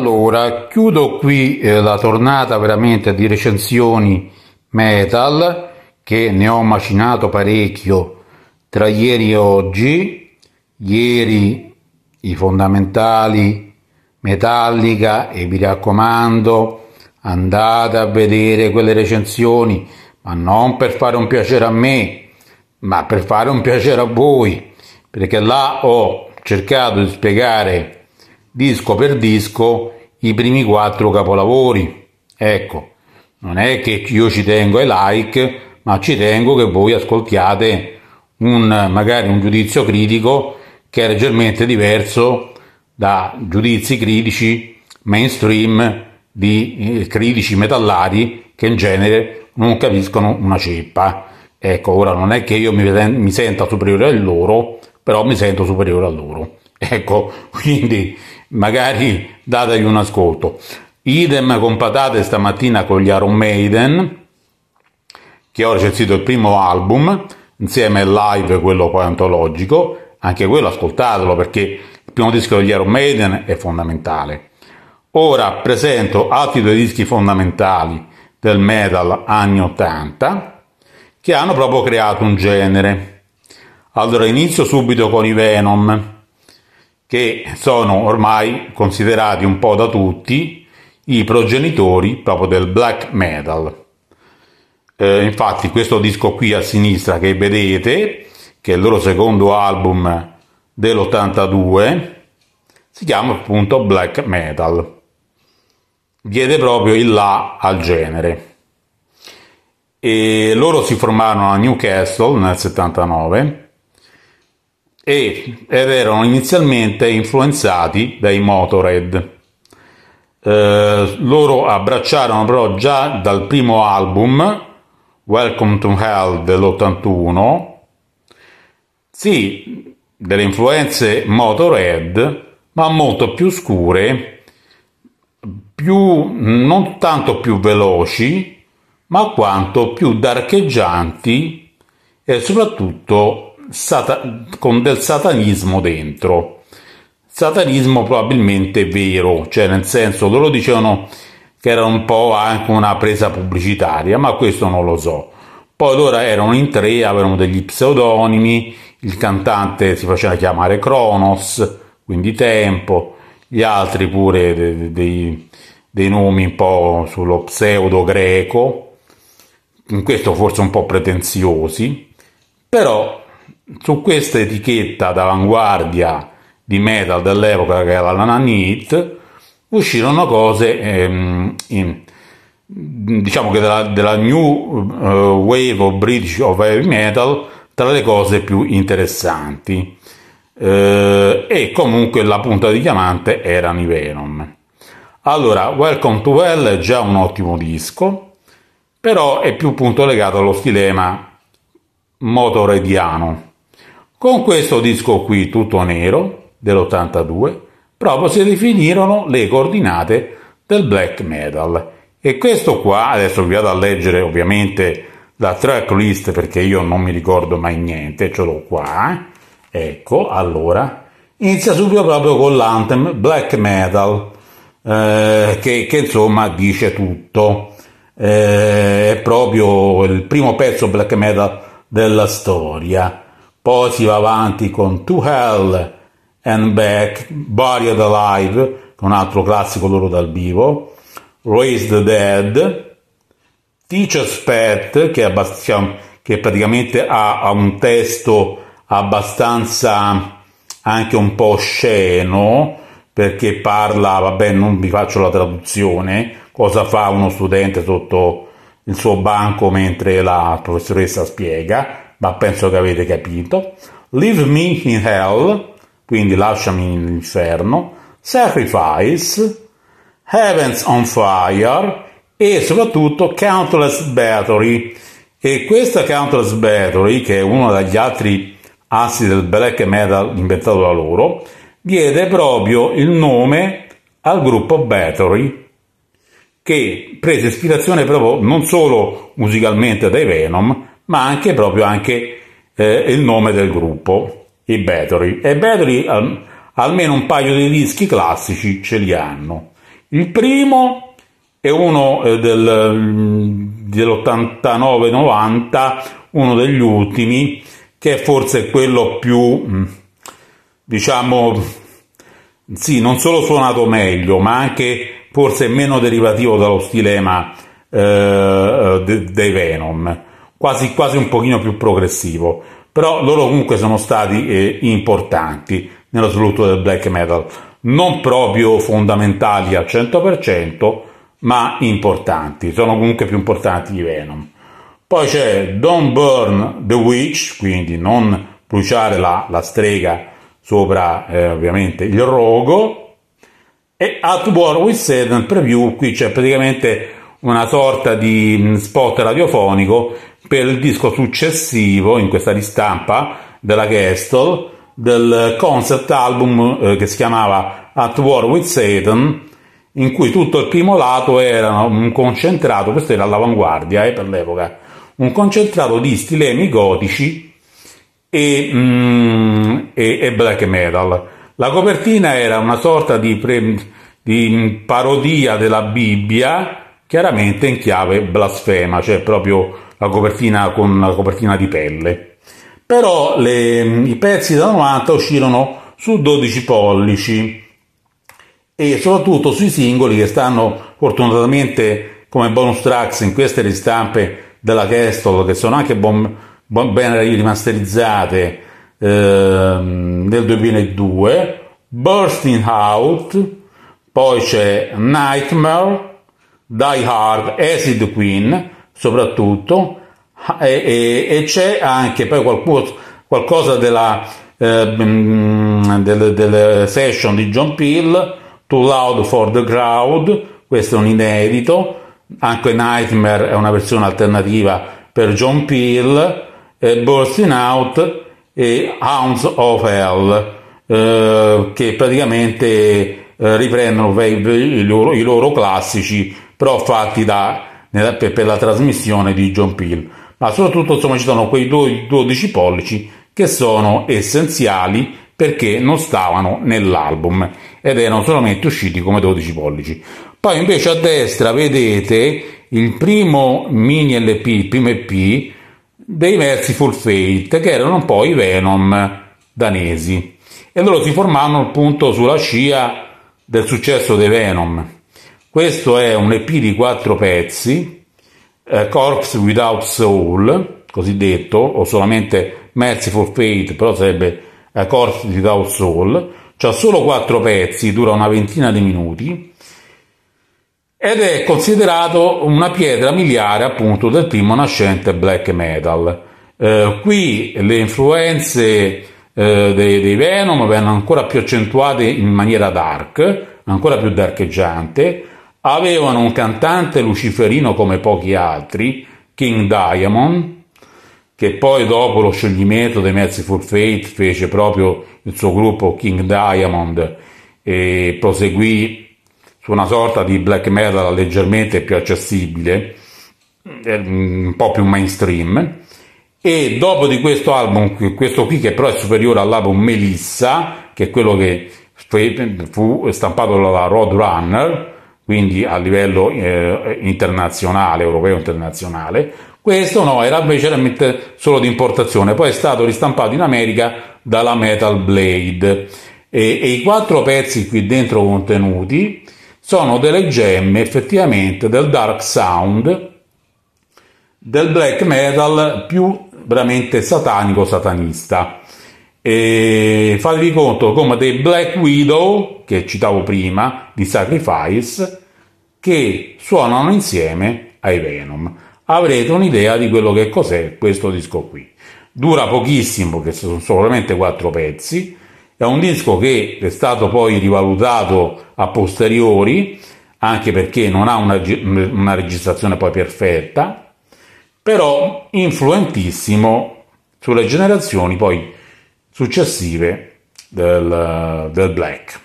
Allora, chiudo qui eh, la tornata veramente di recensioni metal, che ne ho macinato parecchio tra ieri e oggi. Ieri i fondamentali Metallica e vi raccomando andate a vedere quelle recensioni, ma non per fare un piacere a me, ma per fare un piacere a voi, perché là ho cercato di spiegare disco per disco i primi quattro capolavori. Ecco, non è che io ci tengo ai like, ma ci tengo che voi ascoltiate un, magari un giudizio critico che è leggermente diverso da giudizi critici mainstream di eh, critici metallari che in genere non capiscono una ceppa. Ecco, ora non è che io mi, mi senta superiore a loro, però mi sento superiore a loro. Ecco, quindi magari dategli un ascolto. Idem con patate stamattina con gli Iron Maiden, che ho recensito il primo album, insieme al live, quello poi antologico, anche quello ascoltatelo perché il primo disco degli Iron Maiden è fondamentale. Ora presento altri due dischi fondamentali del metal anni 80 che hanno proprio creato un genere. Allora inizio subito con i Venom che sono ormai considerati un po' da tutti i progenitori proprio del black metal. Eh, infatti questo disco qui a sinistra che vedete, che è il loro secondo album dell'82, si chiama appunto black metal. Diede proprio il là al genere. E loro si formarono a Newcastle nel 79 e, ed erano inizialmente influenzati dai Motorhead. Eh, loro abbracciarono però già dal primo album, Welcome to Hell dell'81, sì, delle influenze Motorhead, ma molto più scure, più, non tanto più veloci, ma quanto più darcheggianti e soprattutto sata- con del satanismo dentro. Satanismo probabilmente vero, cioè nel senso loro dicevano che era un po' anche una presa pubblicitaria, ma questo non lo so. Poi loro erano in tre, avevano degli pseudonimi, il cantante si faceva chiamare Kronos, quindi Tempo, gli altri pure dei, dei, dei nomi un po' sullo pseudo greco, in questo forse un po' pretenziosi, però su questa etichetta d'avanguardia di metal dell'epoca che era la Nanny uscirono cose ehm, in, diciamo che della, della new uh, wave of british of heavy metal tra le cose più interessanti eh, e comunque la punta di diamante erano i Venom allora Welcome to Hell è già un ottimo disco però è più punto legato allo stilema motorediano con questo disco qui tutto nero dell'82 proprio si definirono le coordinate del black metal e questo qua adesso vi vado a leggere ovviamente la tracklist perché io non mi ricordo mai niente, ce l'ho qua. Eh. Ecco, allora inizia subito proprio con l'anthem black metal eh, che, che, insomma dice tutto. Eh, è proprio il primo pezzo black metal della storia poi si va avanti con To Hell and Back, Buried Alive, che è un altro classico loro dal vivo, Raise the Dead, Teacher's Pet, che, che praticamente ha, ha un testo abbastanza anche un po' sceno, perché parla, vabbè non vi faccio la traduzione, cosa fa uno studente sotto il suo banco mentre la professoressa spiega, ma penso che avete capito. Leave me in hell, quindi lasciami in inferno. Sacrifice, Heavens on Fire e soprattutto Countless Battery. E questa Countless Battery, che è uno degli altri assi del black metal inventato da loro, diede proprio il nome al gruppo Battery, che prese ispirazione proprio non solo musicalmente dai Venom, ma anche proprio anche, eh, il nome del gruppo, i Battery. E Battery al, almeno un paio di dischi classici ce li hanno. Il primo è uno eh, del, mm, dell'89-90, uno degli ultimi, che è forse quello più, mm, diciamo, sì, non solo suonato meglio, ma anche forse meno derivativo dallo stilema eh, eh dei Venom quasi, quasi un pochino più progressivo, però loro comunque sono stati eh, importanti nello sviluppo del black metal, non proprio fondamentali al 100%, ma importanti, sono comunque più importanti di Venom. Poi c'è Don't Burn the Witch, quindi non bruciare la, la strega sopra eh, ovviamente il rogo, e At War with Satan Preview, qui c'è praticamente una sorta di mm, spot radiofonico per il disco successivo in questa ristampa della Gestor del concept album eh, che si chiamava At War with Satan in cui tutto il primo lato era un concentrato, questo era all'avanguardia eh, per l'epoca, un concentrato di stilemi gotici e, mm, e, e black metal. La copertina era una sorta di, pre, di parodia della Bibbia, chiaramente in chiave blasfema, cioè proprio la copertina con la copertina di pelle. Però le, i pezzi da 90 uscirono su 12 pollici e soprattutto sui singoli che stanno fortunatamente come bonus tracks in queste ristampe della Castle che sono anche bon, bon, ben rimasterizzate eh, nel 2002 Bursting Out poi c'è Nightmare Die Hard Acid Queen soprattutto e, e, e c'è anche poi qualcosa, qualcosa della, eh, delle, mm, delle session di John Peel, Too Loud for the Crowd, questo è un inedito, anche Nightmare è una versione alternativa per John Peel, eh, Bursting Out e Hounds of Hell, eh, che praticamente eh, riprendono i loro, i loro classici, però fatti da per la trasmissione di John Peel, ma soprattutto insomma, ci sono quei 12 pollici che sono essenziali perché non stavano nell'album ed erano solamente usciti come 12 pollici. Poi invece a destra vedete il primo mini LP, il primo EP dei Merciful Fate, che erano poi i Venom danesi. E loro si formarono appunto sulla scia del successo dei Venom questo è un EP di quattro pezzi, eh, Corpse Without Soul, cosiddetto, o solamente Merciful Fate, però sarebbe eh, Corpse Without Soul. C'ha solo quattro pezzi, dura una ventina di minuti ed è considerato una pietra miliare appunto del primo nascente black metal. Eh, qui le influenze eh, dei, dei, Venom vengono ancora più accentuate in maniera dark, ancora più darcheggiante, Avevano un cantante luciferino come pochi altri, King Diamond, che poi dopo lo scioglimento dei Mezzi for Fate fece proprio il suo gruppo King Diamond e proseguì su una sorta di black metal leggermente più accessibile, eh, un po' più mainstream. E dopo di questo album, questo qui che però è superiore all'album Melissa, che è quello che fu stampato dalla Roadrunner, quindi a livello eh, internazionale, europeo internazionale. Questo no, era invece solo di importazione, poi è stato ristampato in America dalla Metal Blade. E, e i quattro pezzi qui dentro contenuti sono delle gemme effettivamente del dark sound, del black metal più veramente satanico satanista. E fatevi conto come dei Black Widow, che citavo prima, di Sacrifice, che suonano insieme ai Venom. Avrete un'idea di quello che cos'è questo disco qui. Dura pochissimo, perché sono solamente quattro pezzi, è un disco che è stato poi rivalutato a posteriori, anche perché non ha una, una registrazione poi perfetta, però influentissimo sulle generazioni poi successive del, del Black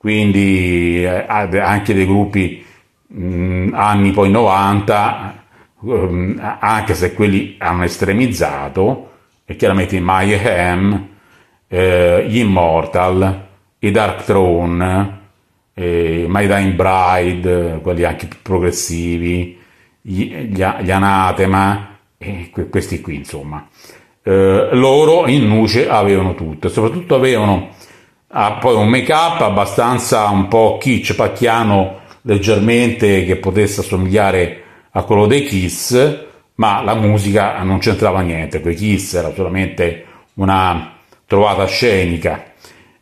quindi eh, anche dei gruppi mh, mm, anni poi 90, mh, ehm, anche se quelli hanno estremizzato, e chiaramente i My Ham, eh, gli Immortal, i Dark Throne, eh, My Dying Bride, quelli anche più progressivi, gli, gli, gli Anatema, e questi qui insomma. Eh, loro in nuce avevano tutto, soprattutto avevano ha poi un make up abbastanza un po' kitsch, pacchiano leggermente che potesse assomigliare a quello dei Kiss, ma la musica non c'entrava niente, quei Kiss era solamente una trovata scenica.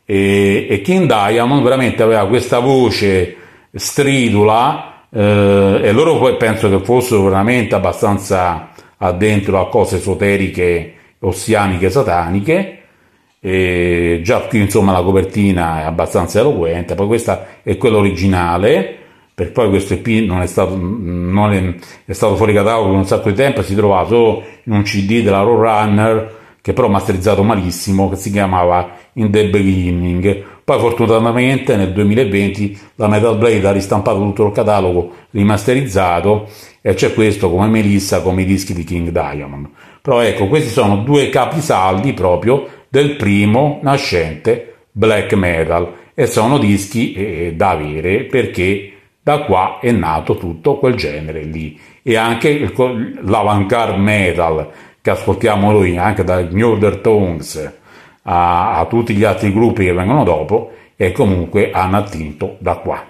E, e King Diamond veramente aveva questa voce stridula eh, e loro poi penso che fossero veramente abbastanza addentro a cose esoteriche, ossianiche, sataniche e già qui insomma la copertina è abbastanza eloquente, poi questa è quella originale, per poi questo EP non è stato, non è, è stato fuori catalogo per un sacco di tempo, si trovava solo in un CD della Roadrunner che però masterizzato malissimo, che si chiamava In the Beginning. Poi fortunatamente nel 2020 la Metal Blade ha ristampato tutto il catalogo rimasterizzato e c'è questo come Melissa come i dischi di King Diamond. Però ecco, questi sono due capisaldi proprio del primo nascente black metal e sono dischi eh, da avere perché da qua è nato tutto quel genere lì e anche il, l'avantgarde metal che ascoltiamo noi anche dai New Order Tones a, a tutti gli altri gruppi che vengono dopo è comunque hanno attinto da qua.